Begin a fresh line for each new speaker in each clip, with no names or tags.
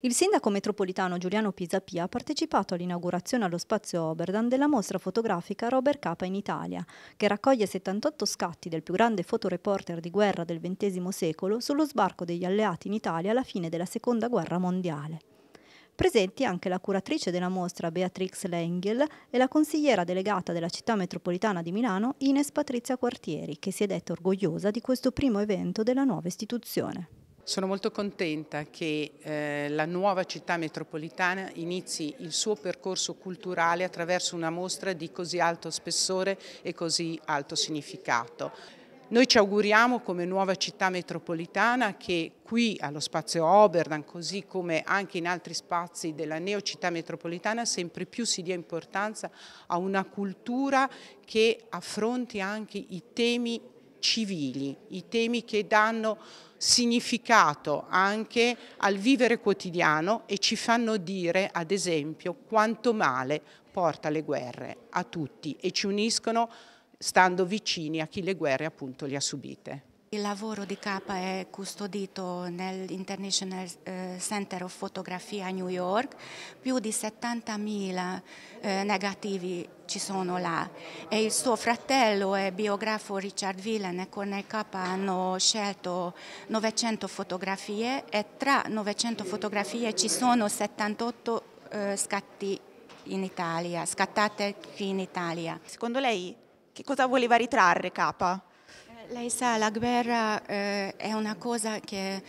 Il sindaco metropolitano Giuliano Pisapia ha partecipato all'inaugurazione allo spazio Oberdan della mostra fotografica Robert Capa in Italia, che raccoglie 78 scatti del più grande fotoreporter di guerra del XX secolo sullo sbarco degli alleati in Italia alla fine della Seconda Guerra Mondiale. Presenti anche la curatrice della mostra Beatrix Lengel e la consigliera delegata della città metropolitana di Milano Ines Patrizia Quartieri, che si è detta orgogliosa di questo primo evento della nuova istituzione. Sono molto
contenta che eh, la nuova città metropolitana inizi il suo percorso culturale attraverso una mostra di così alto spessore e così alto significato. Noi ci auguriamo come nuova città metropolitana che qui allo spazio Oberdan, così come anche in altri spazi della neocittà metropolitana, sempre più si dia importanza a una cultura che affronti anche i temi civili, i temi che danno significato anche al vivere quotidiano e ci fanno dire, ad esempio, quanto male porta le guerre a tutti e ci uniscono stando vicini a chi le guerre appunto le ha subite.
Il lavoro di Capa è custodito nell'International eh, Center of Photography a New York, più di 70.000 eh, negativi ci sono là e il suo fratello e biografo Richard Villen con Cornel Capa hanno scelto 900 fotografie e tra 900 fotografie ci sono 78 eh, scatti in Italia, scattate qui in Italia. Secondo lei che cosa voleva ritrarre Capa? Lei sa, la guerra eh, è una cosa che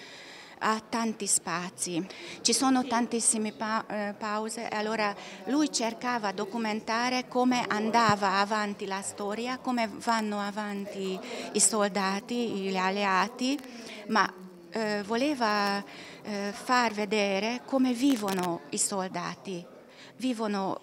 ha tanti spazi, ci sono tantissime pa eh, pause, allora lui cercava di documentare come andava avanti la storia, come vanno avanti i soldati, gli alleati, ma eh, voleva eh, far vedere come vivono i soldati, vivono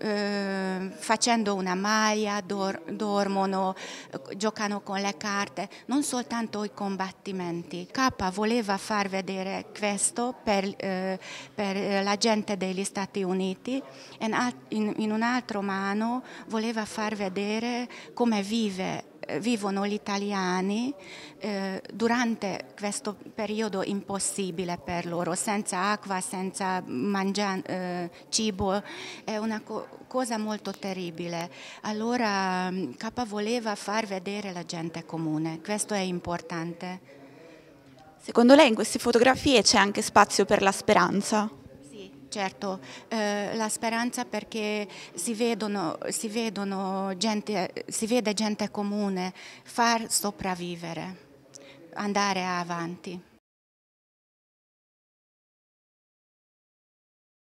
eh, facendo una maglia, dor dormono, eh, giocano con le carte, non soltanto i combattimenti. K voleva far vedere questo per, eh, per la gente degli Stati Uniti e in, in, in mano voleva far vedere come vive eh, vivono gli italiani eh, durante questo periodo impossibile per loro, senza acqua, senza mangian- eh, cibo, è una co- cosa molto terribile. Allora Capa mm, voleva far vedere la gente comune, questo è importante. Secondo lei in queste fotografie c'è anche spazio per la speranza? certo eh, la speranza perché si, vedono, si, vedono gente, si vede gente comune far sopravvivere, andare avanti.